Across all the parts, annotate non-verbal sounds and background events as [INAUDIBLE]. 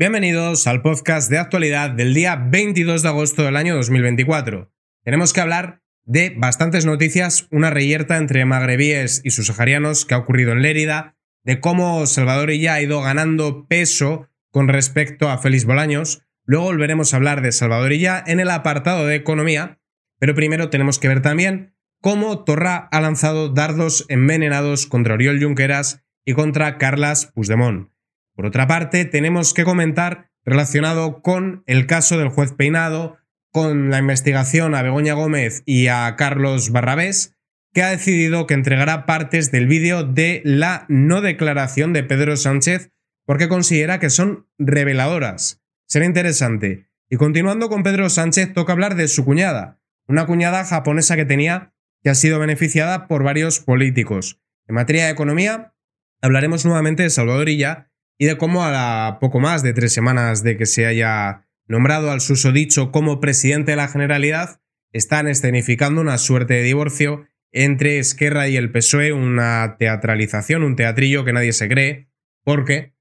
Bienvenidos al podcast de actualidad del día 22 de agosto del año 2024. Tenemos que hablar de bastantes noticias, una reyerta entre magrebíes y sus saharianos que ha ocurrido en Lérida, de cómo Salvador ya ha ido ganando peso con respecto a Félix Bolaños. Luego volveremos a hablar de Salvador ya en el apartado de economía, pero primero tenemos que ver también cómo Torra ha lanzado dardos envenenados contra Oriol Junqueras y contra Carlas Puigdemont. Por otra parte, tenemos que comentar relacionado con el caso del juez Peinado, con la investigación a Begoña Gómez y a Carlos Barrabés, que ha decidido que entregará partes del vídeo de la no declaración de Pedro Sánchez porque considera que son reveladoras. Será interesante. Y continuando con Pedro Sánchez, toca hablar de su cuñada, una cuñada japonesa que tenía que ha sido beneficiada por varios políticos. En materia de economía, hablaremos nuevamente de Salvador Illa, y de cómo a poco más de tres semanas de que se haya nombrado al susodicho como presidente de la Generalidad, están escenificando una suerte de divorcio entre Esquerra y el PSOE, una teatralización, un teatrillo que nadie se cree, porque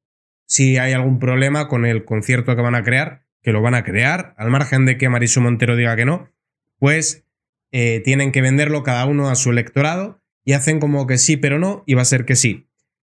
si hay algún problema con el concierto que van a crear, que lo van a crear, al margen de que Marisu Montero diga que no, pues eh, tienen que venderlo cada uno a su electorado y hacen como que sí, pero no, y va a ser que sí.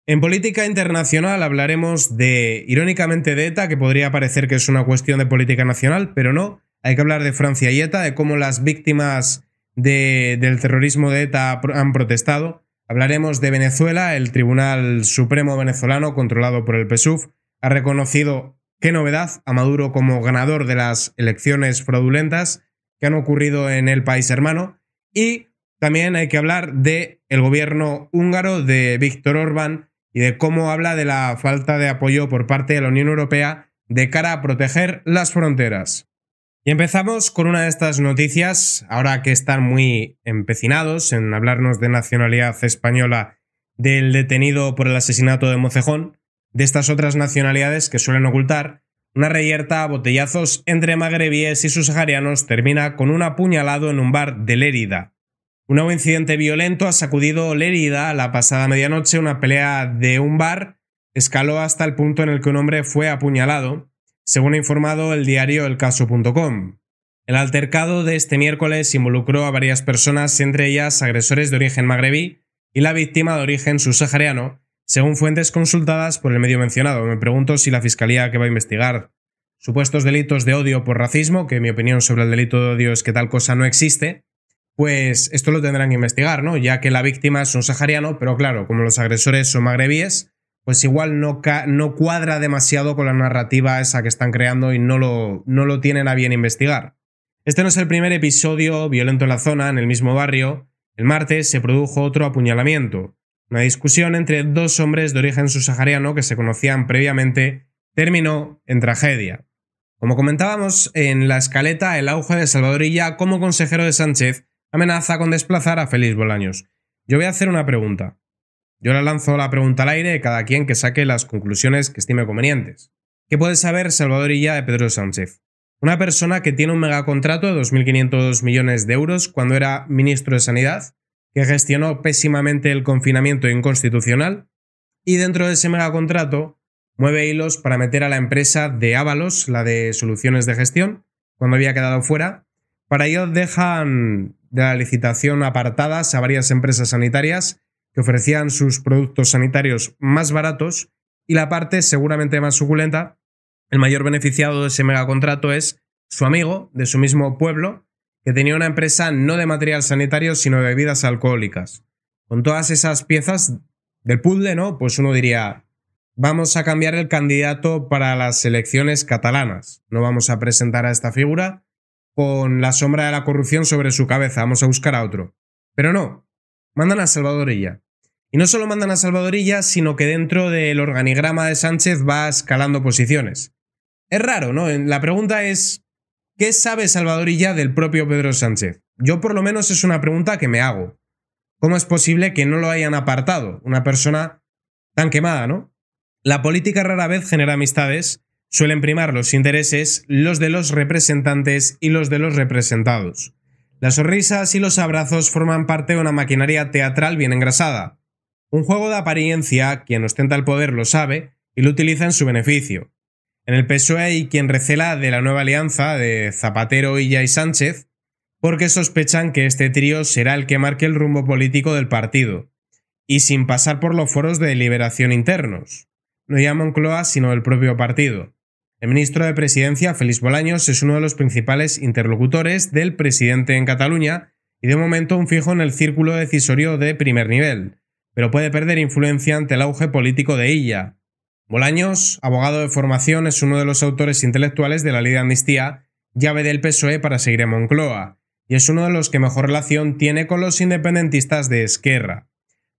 En política internacional hablaremos de, irónicamente, de ETA, que podría parecer que es una cuestión de política nacional, pero no. Hay que hablar de Francia y ETA, de cómo las víctimas del terrorismo de ETA han protestado. Hablaremos de Venezuela, el Tribunal Supremo venezolano, controlado por el PSUV, ha reconocido, qué novedad, a Maduro como ganador de las elecciones fraudulentas que han ocurrido en el país hermano. Y también hay que hablar del gobierno húngaro de Víctor Orbán, y de cómo habla de la falta de apoyo por parte de la Unión Europea de cara a proteger las fronteras. Y empezamos con una de estas noticias, ahora que están muy empecinados en hablarnos de nacionalidad española del detenido por el asesinato de Mocejón, de estas otras nacionalidades que suelen ocultar, una reyerta a botellazos entre magrebíes y subsaharianos termina con un apuñalado en un bar de Lérida. Un nuevo incidente violento ha sacudido herida la pasada medianoche. Una pelea de un bar escaló hasta el punto en el que un hombre fue apuñalado, según ha informado el diario elcaso.com. El altercado de este miércoles involucró a varias personas, entre ellas agresores de origen magrebí y la víctima de origen subsahariano, según fuentes consultadas por el medio mencionado. Me pregunto si la fiscalía que va a investigar supuestos delitos de odio por racismo, que mi opinión sobre el delito de odio es que tal cosa no existe, pues esto lo tendrán que investigar, ¿no? Ya que la víctima es un sahariano, pero claro, como los agresores son magrebíes, pues igual no, no cuadra demasiado con la narrativa esa que están creando y no lo, no lo tienen a bien investigar. Este no es el primer episodio violento en la zona, en el mismo barrio. El martes se produjo otro apuñalamiento. Una discusión entre dos hombres de origen subsahariano que se conocían previamente terminó en tragedia. Como comentábamos en la escaleta, el auge de Salvadorilla como consejero de Sánchez amenaza con desplazar a Félix Bolaños. Yo voy a hacer una pregunta. Yo le lanzo la pregunta al aire de cada quien que saque las conclusiones que estime convenientes. ¿Qué puede saber Salvador Illa de Pedro Sánchez? Una persona que tiene un megacontrato de 2.500 millones de euros cuando era ministro de Sanidad, que gestionó pésimamente el confinamiento inconstitucional y dentro de ese megacontrato mueve hilos para meter a la empresa de Ávalos, la de soluciones de gestión, cuando había quedado fuera. Para ello dejan de la licitación apartadas a varias empresas sanitarias que ofrecían sus productos sanitarios más baratos y la parte seguramente más suculenta, el mayor beneficiado de ese megacontrato es su amigo de su mismo pueblo, que tenía una empresa no de material sanitario, sino de bebidas alcohólicas. Con todas esas piezas del puzzle, ¿no? Pues uno diría, vamos a cambiar el candidato para las elecciones catalanas, no vamos a presentar a esta figura, con la sombra de la corrupción sobre su cabeza, vamos a buscar a otro. Pero no, mandan a Salvadorilla. Y no solo mandan a Salvadorilla, sino que dentro del organigrama de Sánchez va escalando posiciones. Es raro, ¿no? La pregunta es, ¿qué sabe Salvadorilla del propio Pedro Sánchez? Yo por lo menos es una pregunta que me hago. ¿Cómo es posible que no lo hayan apartado? Una persona tan quemada, ¿no? La política rara vez genera amistades suelen primar los intereses, los de los representantes y los de los representados. Las sonrisas y los abrazos forman parte de una maquinaria teatral bien engrasada. Un juego de apariencia, quien ostenta el poder lo sabe y lo utiliza en su beneficio. En el PSOE hay quien recela de la nueva alianza de Zapatero, Illa y Sánchez, porque sospechan que este trío será el que marque el rumbo político del partido, y sin pasar por los foros de liberación internos, no llaman Cloa sino el propio partido. El ministro de Presidencia, Félix Bolaños, es uno de los principales interlocutores del presidente en Cataluña y de momento un fijo en el círculo decisorio de primer nivel, pero puede perder influencia ante el auge político de ella. Bolaños, abogado de formación, es uno de los autores intelectuales de la ley de amnistía, llave del PSOE para seguir en Moncloa, y es uno de los que mejor relación tiene con los independentistas de Esquerra.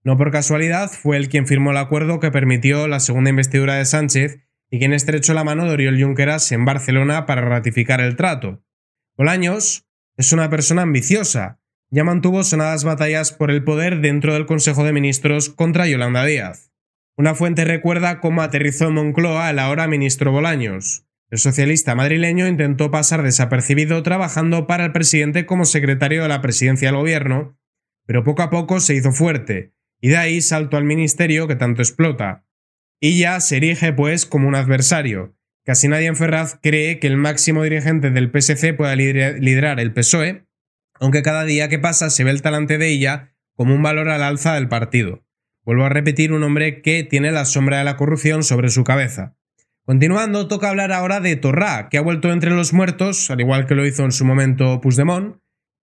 No por casualidad fue el quien firmó el acuerdo que permitió la segunda investidura de Sánchez y quien estrechó la mano de Oriol Junqueras en Barcelona para ratificar el trato. Bolaños es una persona ambiciosa, ya mantuvo sonadas batallas por el poder dentro del Consejo de Ministros contra Yolanda Díaz. Una fuente recuerda cómo aterrizó en Moncloa el ahora ministro Bolaños. El socialista madrileño intentó pasar desapercibido trabajando para el presidente como secretario de la presidencia del gobierno, pero poco a poco se hizo fuerte, y de ahí saltó al ministerio que tanto explota y ya se erige pues como un adversario. Casi nadie en Ferraz cree que el máximo dirigente del PSC pueda liderar el PSOE, aunque cada día que pasa se ve el talante de ella como un valor al alza del partido. Vuelvo a repetir un hombre que tiene la sombra de la corrupción sobre su cabeza. Continuando, toca hablar ahora de Torrá, que ha vuelto entre los muertos, al igual que lo hizo en su momento Puigdemont,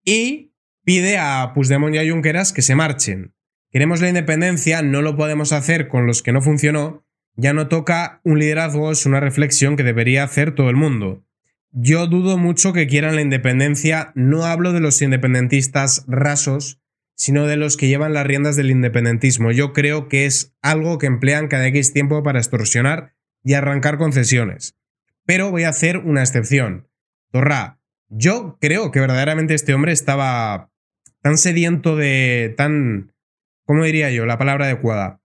y pide a Puigdemont y a Junqueras que se marchen. Queremos la independencia, no lo podemos hacer con los que no funcionó, ya no toca un liderazgo, es una reflexión que debería hacer todo el mundo. Yo dudo mucho que quieran la independencia, no hablo de los independentistas rasos, sino de los que llevan las riendas del independentismo. Yo creo que es algo que emplean cada X tiempo para extorsionar y arrancar concesiones. Pero voy a hacer una excepción. Torra, yo creo que verdaderamente este hombre estaba tan sediento de. tan. ¿Cómo diría yo? La palabra adecuada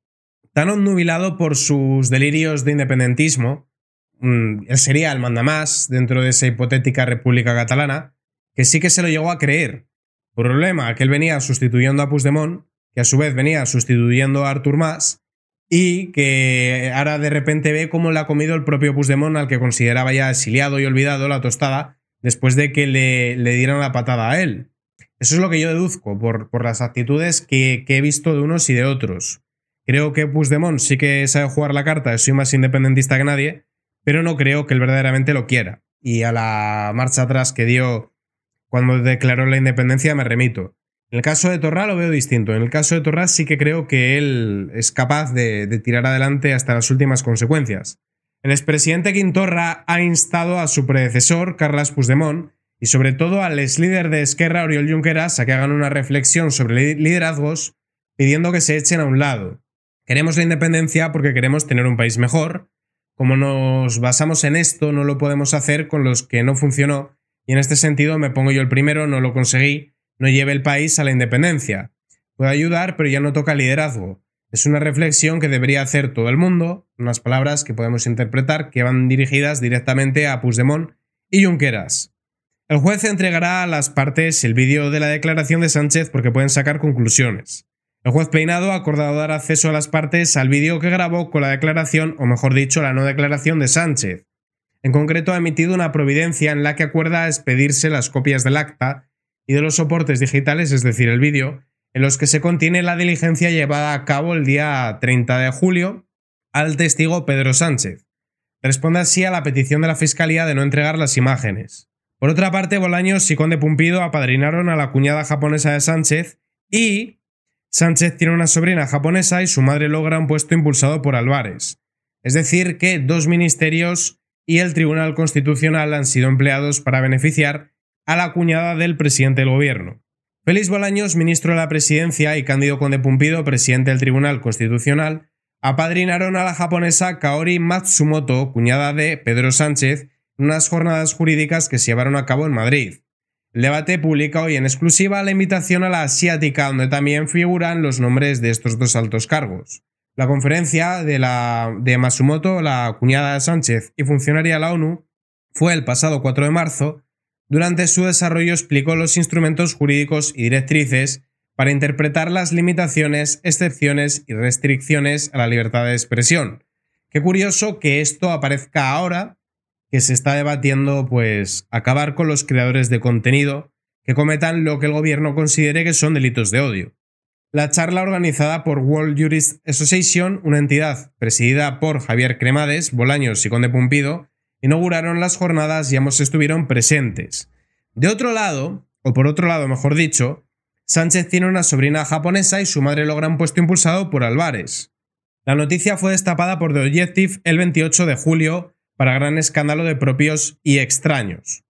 tan obnubilado por sus delirios de independentismo, mm, él sería el mandamás dentro de esa hipotética República Catalana, que sí que se lo llegó a creer. problema que él venía sustituyendo a Puigdemont, que a su vez venía sustituyendo a Artur Mas, y que ahora de repente ve cómo le ha comido el propio Puigdemont, al que consideraba ya exiliado y olvidado la tostada, después de que le, dieran la patada a él. Eso es lo que yo deduzco por, las actitudes que he visto de unos y de otros. Creo que Puigdemont sí que sabe jugar la carta, soy más independentista que nadie, pero no creo que él verdaderamente lo quiera. Y a la marcha atrás que dio cuando declaró la independencia me remito. En el caso de Torra lo veo distinto. En el caso de Torra sí que creo que él es capaz de, tirar adelante hasta las últimas consecuencias. El expresidente Quintorra ha instado a su predecesor, Carles Puigdemont, y sobre todo al líder de Esquerra, Oriol Junqueras, a que hagan una reflexión sobre liderazgos, pidiendo que se echen a un lado. Queremos la independencia porque queremos tener un país mejor. Como nos basamos en esto, no lo podemos hacer con los que no funcionó. Y en este sentido me pongo yo el primero, no lo conseguí, no lleve el país a la independencia. Puedo ayudar, pero ya no toca liderazgo. Es una reflexión que debería hacer todo el mundo, unas palabras que podemos interpretar que van dirigidas directamente a Puigdemont y Junqueras. El juez entregará a las partes el vídeo de la declaración de Sánchez porque pueden sacar conclusiones. El juez Peinado ha acordado dar acceso a las partes al vídeo que grabó con la declaración, o mejor dicho, la no declaración de Sánchez. En concreto, ha emitido una providencia en la que acuerda expedirse las copias del acta y de los soportes digitales, es decir, el vídeo, en los que se contiene la diligencia llevada a cabo el día 30 de julio al testigo Pedro Sánchez. Responde así a la petición de la Fiscalía de no entregar las imágenes. Por otra parte, Bolaños y Conde Pumpido apadrinaron a la cuñada japonesa de Sánchez y Sánchez tiene una sobrina japonesa y su madre logra un puesto impulsado por Álvarez. Es decir, que dos ministerios y el Tribunal Constitucional han sido empleados para beneficiar a la cuñada del presidente del gobierno. Félix Bolaños, ministro de la Presidencia, y Cándido Conde Pumpido, presidente del Tribunal Constitucional, apadrinaron a la japonesa Kaori Matsumoto, cuñada de Pedro Sánchez, en unas jornadas jurídicas que se llevaron a cabo en Madrid debate publica hoy en exclusiva la invitación a la asiática, donde también figuran los nombres de estos dos altos cargos. La conferencia de, la, de Masumoto, la cuñada de Sánchez y funcionaria de la ONU, fue el pasado 4 de marzo. Durante su desarrollo explicó los instrumentos jurídicos y directrices para interpretar las limitaciones, excepciones y restricciones a la libertad de expresión. Qué curioso que esto aparezca ahora, que se está debatiendo pues acabar con los creadores de contenido que cometan lo que el gobierno considere que son delitos de odio. La charla organizada por World Jurist Association, una entidad presidida por Javier Cremades, Bolaños y Conde Pumpido, inauguraron las jornadas y ambos estuvieron presentes. De otro lado, o por otro lado mejor dicho, Sánchez tiene una sobrina japonesa y su madre logra un puesto impulsado por Álvarez. La noticia fue destapada por The Objective el 28 de julio para gran escándalo de propios y extraños.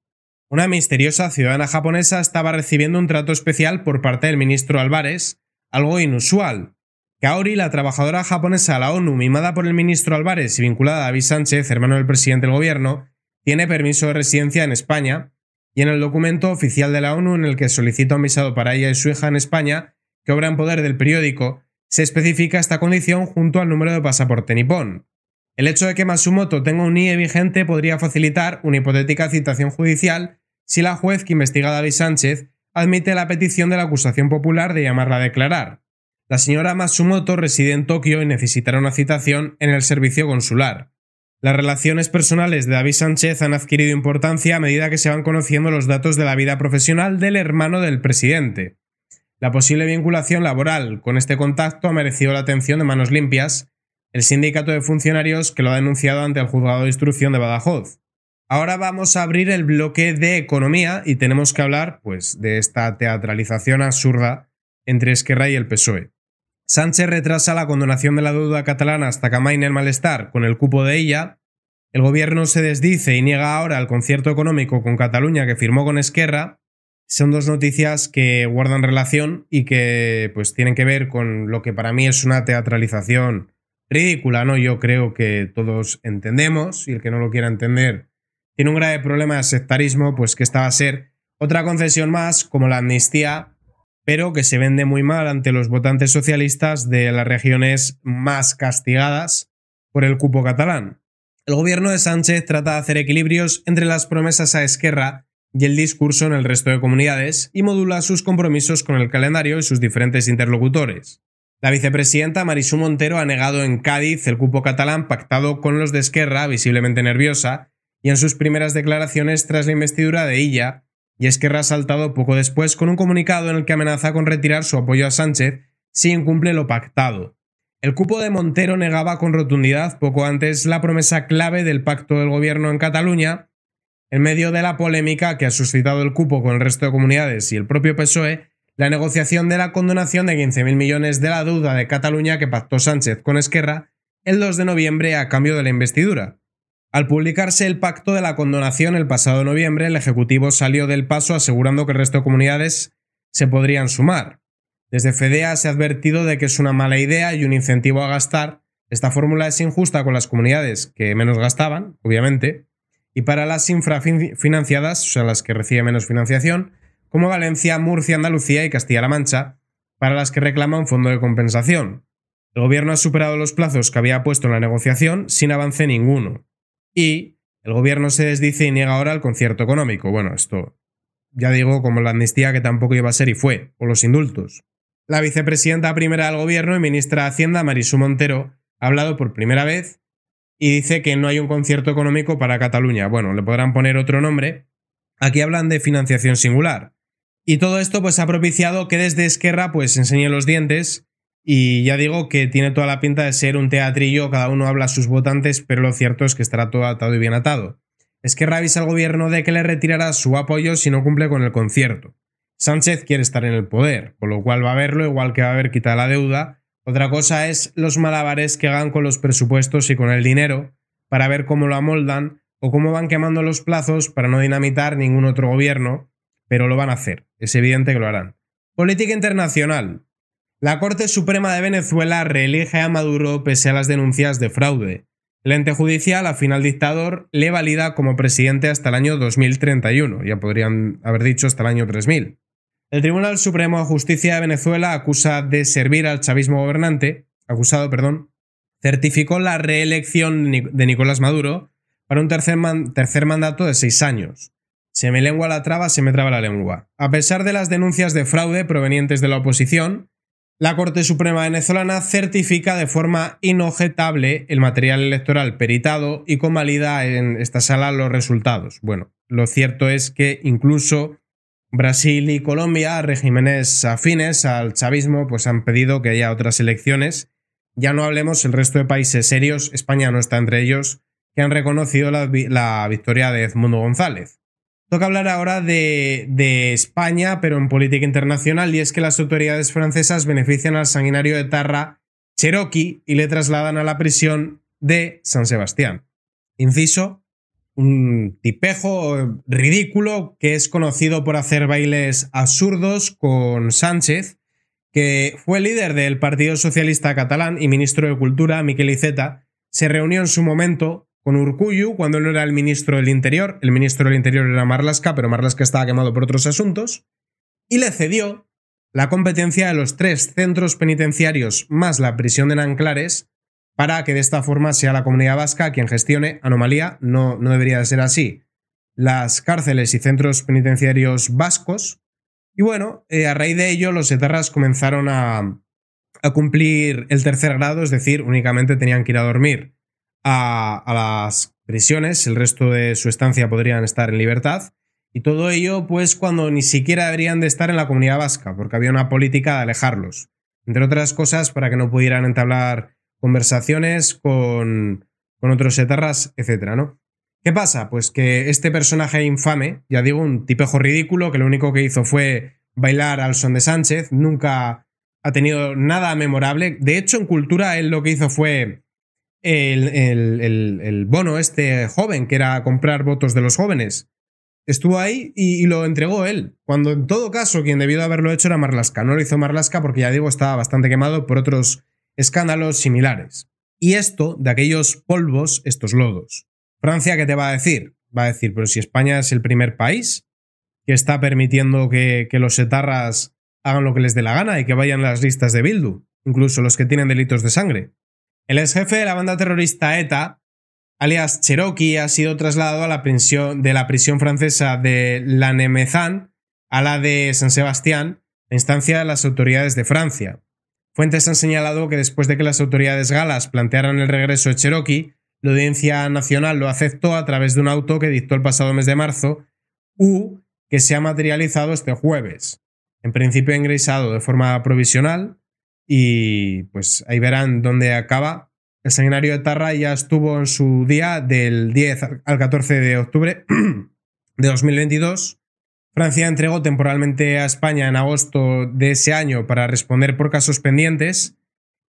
Una misteriosa ciudadana japonesa estaba recibiendo un trato especial por parte del ministro Álvarez, algo inusual. Kaori, la trabajadora japonesa a la ONU mimada por el ministro Álvarez y vinculada a David Sánchez, hermano del presidente del gobierno, tiene permiso de residencia en España y en el documento oficial de la ONU en el que solicita un visado para ella y su hija en España, que obra en poder del periódico, se especifica esta condición junto al número de pasaporte nipón. El hecho de que Masumoto tenga un IE vigente podría facilitar una hipotética citación judicial si la juez que investiga a David Sánchez admite la petición de la acusación popular de llamarla a declarar. La señora Masumoto reside en Tokio y necesitará una citación en el servicio consular. Las relaciones personales de David Sánchez han adquirido importancia a medida que se van conociendo los datos de la vida profesional del hermano del presidente. La posible vinculación laboral con este contacto ha merecido la atención de manos limpias, el sindicato de funcionarios que lo ha denunciado ante el juzgado de instrucción de Badajoz. Ahora vamos a abrir el bloque de economía y tenemos que hablar pues, de esta teatralización absurda entre Esquerra y el PSOE. Sánchez retrasa la condonación de la deuda catalana hasta que amaine el malestar con el cupo de ella. El gobierno se desdice y niega ahora el concierto económico con Cataluña que firmó con Esquerra. Son dos noticias que guardan relación y que pues tienen que ver con lo que para mí es una teatralización ridícula, ¿no? Yo creo que todos entendemos y el que no lo quiera entender tiene un grave problema de sectarismo, pues que esta va a ser otra concesión más, como la amnistía, pero que se vende muy mal ante los votantes socialistas de las regiones más castigadas por el cupo catalán. El gobierno de Sánchez trata de hacer equilibrios entre las promesas a Esquerra y el discurso en el resto de comunidades y modula sus compromisos con el calendario y sus diferentes interlocutores. La vicepresidenta Marisú Montero ha negado en Cádiz el cupo catalán pactado con los de Esquerra, visiblemente nerviosa, y en sus primeras declaraciones tras la investidura de ella, y Esquerra ha saltado poco después con un comunicado en el que amenaza con retirar su apoyo a Sánchez si incumple lo pactado. El cupo de Montero negaba con rotundidad poco antes la promesa clave del pacto del gobierno en Cataluña, en medio de la polémica que ha suscitado el cupo con el resto de comunidades y el propio PSOE la negociación de la condonación de 15.000 millones de la deuda de Cataluña que pactó Sánchez con Esquerra el 2 de noviembre a cambio de la investidura. Al publicarse el pacto de la condonación el pasado noviembre, el Ejecutivo salió del paso asegurando que el resto de comunidades se podrían sumar. Desde FEDEA se ha advertido de que es una mala idea y un incentivo a gastar. Esta fórmula es injusta con las comunidades que menos gastaban, obviamente, y para las infrafinanciadas, o sea, las que reciben menos financiación, como Valencia, Murcia, Andalucía y Castilla-La Mancha, para las que reclama un fondo de compensación. El gobierno ha superado los plazos que había puesto en la negociación sin avance ninguno. Y el gobierno se desdice y niega ahora el concierto económico. Bueno, esto ya digo, como la amnistía que tampoco iba a ser y fue, o los indultos. La vicepresidenta primera del gobierno y ministra de Hacienda, Marisú Montero, ha hablado por primera vez y dice que no hay un concierto económico para Cataluña. Bueno, le podrán poner otro nombre. Aquí hablan de financiación singular, y todo esto pues ha propiciado que desde Esquerra pues enseñe los dientes y ya digo que tiene toda la pinta de ser un teatrillo, cada uno habla a sus votantes, pero lo cierto es que estará todo atado y bien atado. Esquerra avisa al gobierno de que le retirará su apoyo si no cumple con el concierto. Sánchez quiere estar en el poder, con lo cual va a verlo igual que va a haber quitar la deuda. Otra cosa es los malabares que hagan con los presupuestos y con el dinero para ver cómo lo amoldan o cómo van quemando los plazos para no dinamitar ningún otro gobierno pero lo van a hacer. Es evidente que lo harán. Política internacional. La Corte Suprema de Venezuela reelige a Maduro pese a las denuncias de fraude. El ente judicial, a final dictador, le valida como presidente hasta el año 2031, ya podrían haber dicho hasta el año 3000. El Tribunal Supremo de Justicia de Venezuela acusa de servir al chavismo gobernante, acusado, perdón, certificó la reelección de Nicolás Maduro para un tercer, tercer mandato de seis años. Se me lengua la traba, se me traba la lengua. A pesar de las denuncias de fraude provenientes de la oposición, la Corte Suprema venezolana certifica de forma inobjetable el material electoral peritado y convalida en esta sala los resultados. Bueno, lo cierto es que incluso Brasil y Colombia, regímenes afines al chavismo, pues han pedido que haya otras elecciones. Ya no hablemos el resto de países serios, España no está entre ellos, que han reconocido la, la victoria de Edmundo González. Toca hablar ahora de, España, pero en política internacional, y es que las autoridades francesas benefician al sanguinario de Tarra Cherokee y le trasladan a la prisión de San Sebastián. Inciso, un tipejo ridículo que es conocido por hacer bailes absurdos con Sánchez, que fue líder del Partido Socialista Catalán y ministro de Cultura, Miquel Iceta, se reunió en su momento con Urcuyu cuando él no era el ministro del Interior. El ministro del Interior era Marlasca pero Marlasca estaba quemado por otros asuntos. Y le cedió la competencia de los tres centros penitenciarios más la prisión de Nanclares para que de esta forma sea la comunidad vasca quien gestione anomalía. No, no debería de ser así. Las cárceles y centros penitenciarios vascos. Y bueno, eh, a raíz de ello los etarras comenzaron a cumplir el tercer grado, es decir, únicamente tenían que ir a dormir a, las prisiones, el resto de su estancia podrían estar en libertad. Y todo ello, pues, cuando ni siquiera deberían de estar en la comunidad vasca, porque había una política de alejarlos. Entre otras cosas, para que no pudieran entablar conversaciones con, con otros etarras, etc. ¿no? ¿Qué pasa? Pues que este personaje infame, ya digo, un tipejo ridículo, que lo único que hizo fue bailar al son de Sánchez, nunca ha tenido nada memorable. De hecho, en cultura él lo que hizo fue el, el, bono este joven, que era comprar votos de los jóvenes. Estuvo ahí y, lo entregó él, cuando en todo caso quien debió haberlo hecho era Marlaska. No lo hizo Marlaska porque ya digo estaba bastante quemado por otros escándalos similares. Y esto, de aquellos polvos, estos lodos. Francia, ¿qué te va a decir? Va a decir, pero si España es el primer país que está permitiendo que, los etarras hagan lo que les dé la gana y que vayan las listas de Bildu, incluso los que tienen delitos de sangre. El ex jefe de la banda terrorista ETA, alias Cherokee, ha sido trasladado a la prisión, de la prisión francesa de La Nemezan a la de San Sebastián, a instancia de las autoridades de Francia. Fuentes han señalado que después de que las autoridades galas plantearan el regreso de Cherokee, la Audiencia Nacional lo aceptó a través de un auto que dictó el pasado mes de marzo, u que se ha materializado este jueves. En principio ha ingresado de forma provisional, y pues ahí verán dónde acaba. El seminario de Tarra ya estuvo en su día del 10 al 14 de octubre [CLEARS THROAT] de 2022. Francia entregó temporalmente a España en agosto de ese año para responder por casos pendientes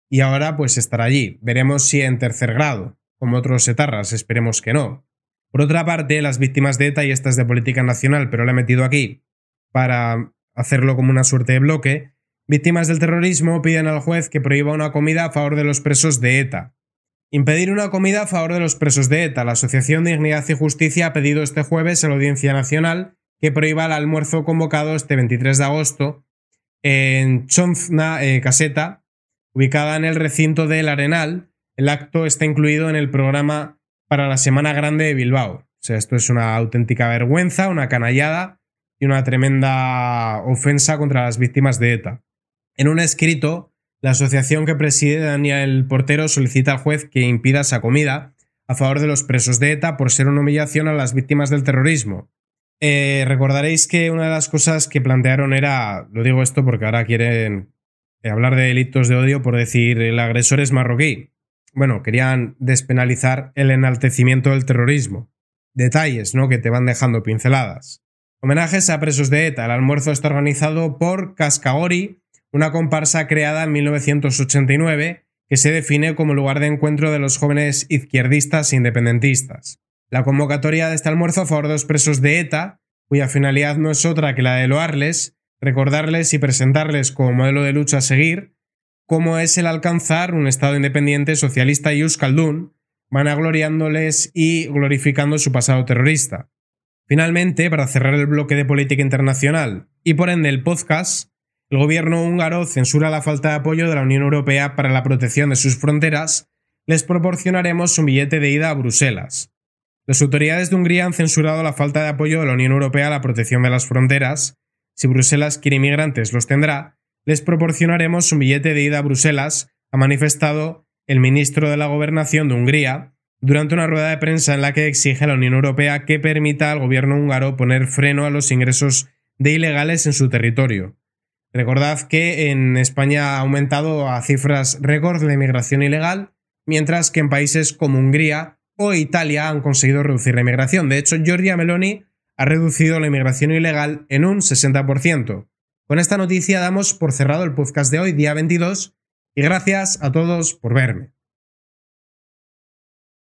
y ahora pues estará allí. Veremos si en tercer grado, como otros etarras, esperemos que no. Por otra parte, las víctimas de ETA y estas de política nacional, pero la he metido aquí para hacerlo como una suerte de bloque, Víctimas del terrorismo piden al juez que prohíba una comida a favor de los presos de ETA. Impedir una comida a favor de los presos de ETA. La Asociación de Dignidad y Justicia ha pedido este jueves a la Audiencia Nacional que prohíba el almuerzo convocado este 23 de agosto en Chonfna eh, Caseta, ubicada en el recinto del Arenal. El acto está incluido en el programa para la Semana Grande de Bilbao. sea, esto es una auténtica vergüenza, una canallada y una tremenda ofensa contra las víctimas de ETA. En un escrito, la asociación que preside Daniel Portero solicita al juez que impida esa comida a favor de los presos de ETA por ser una humillación a las víctimas del terrorismo. Eh, recordaréis que una de las cosas que plantearon era, lo digo esto porque ahora quieren eh, hablar de delitos de odio por decir el agresor es marroquí. Bueno, querían despenalizar el enaltecimiento del terrorismo. Detalles, ¿no? Que te van dejando pinceladas. Homenajes a presos de ETA. El almuerzo está organizado por Cascagori, una comparsa creada en 1989 que se define como lugar de encuentro de los jóvenes izquierdistas e independentistas. La convocatoria de este almuerzo for dos presos de ETA, cuya finalidad no es otra que la de loarles, recordarles y presentarles como modelo de lucha a seguir, cómo es el alcanzar un Estado independiente, socialista y euskaldún, vanagloriándoles y glorificando su pasado terrorista. Finalmente, para cerrar el bloque de política internacional y por ende el podcast, el gobierno húngaro censura la falta de apoyo de la Unión Europea para la protección de sus fronteras. Les proporcionaremos un billete de ida a Bruselas. Las autoridades de Hungría han censurado la falta de apoyo de la Unión Europea a la protección de las fronteras. Si Bruselas quiere inmigrantes, los tendrá. Les proporcionaremos un billete de ida a Bruselas, ha manifestado el ministro de la Gobernación de Hungría durante una rueda de prensa en la que exige a la Unión Europea que permita al gobierno húngaro poner freno a los ingresos de ilegales en su territorio. Recordad que en España ha aumentado a cifras récord la inmigración ilegal, mientras que en países como Hungría o Italia han conseguido reducir la inmigración. De hecho, Giorgia Meloni ha reducido la inmigración ilegal en un 60%. Con esta noticia damos por cerrado el podcast de hoy, día 22, y gracias a todos por verme.